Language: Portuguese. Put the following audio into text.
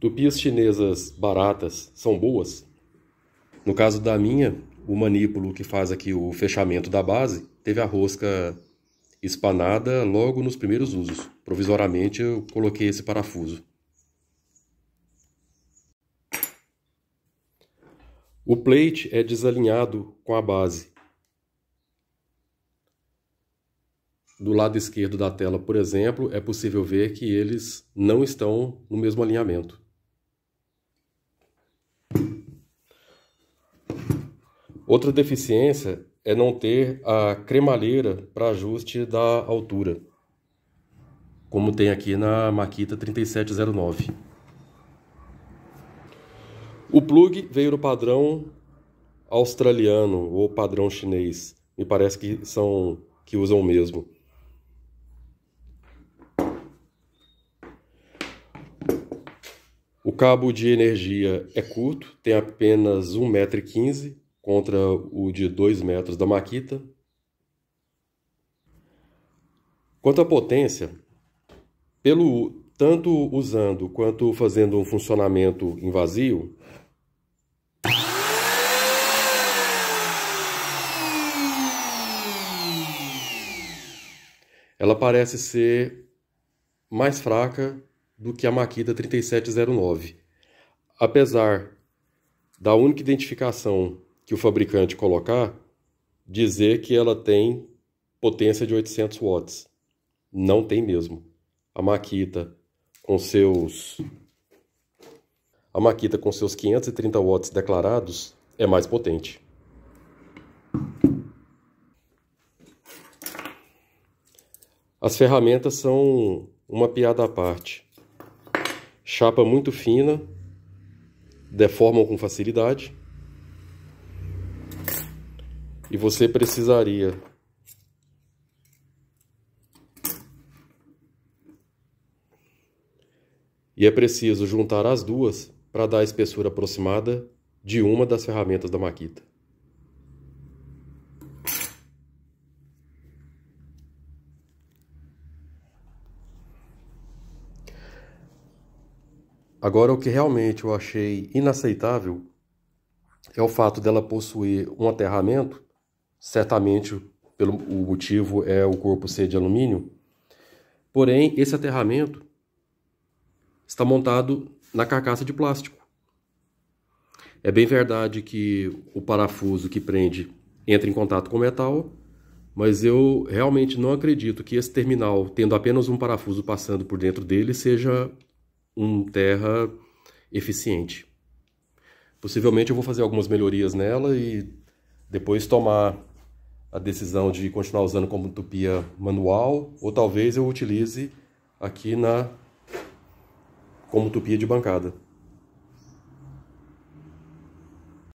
Tupias chinesas baratas são boas? No caso da minha, o manípulo que faz aqui o fechamento da base teve a rosca espanada logo nos primeiros usos. Provisoriamente eu coloquei esse parafuso. O plate é desalinhado com a base. Do lado esquerdo da tela, por exemplo, é possível ver que eles não estão no mesmo alinhamento. Outra deficiência é não ter a cremalheira para ajuste da altura, como tem aqui na Makita 3709. O plug veio do padrão australiano ou padrão chinês. Me parece que são que usam o mesmo. O cabo de energia é curto, tem apenas 1,15m contra o de 2 metros da Makita. Quanto à potência, pelo tanto usando quanto fazendo um funcionamento em vazio, ela parece ser mais fraca do que a Makita 3709. Apesar da única identificação que o fabricante colocar, dizer que ela tem potência de 800 watts. Não tem mesmo. A Makita com seus a Makita com seus 530 watts declarados é mais potente. As ferramentas são uma piada à parte. Chapa muito fina, deformam com facilidade e você precisaria. E é preciso juntar as duas para dar a espessura aproximada de uma das ferramentas da maquita. Agora, o que realmente eu achei inaceitável é o fato dela possuir um aterramento certamente pelo, o motivo é o corpo ser de alumínio. Porém, esse aterramento está montado na carcaça de plástico. É bem verdade que o parafuso que prende entra em contato com o metal, mas eu realmente não acredito que esse terminal, tendo apenas um parafuso passando por dentro dele, seja um terra eficiente. Possivelmente eu vou fazer algumas melhorias nela e depois tomar a decisão de continuar usando como tupia manual, ou talvez eu utilize aqui na como tupia de bancada.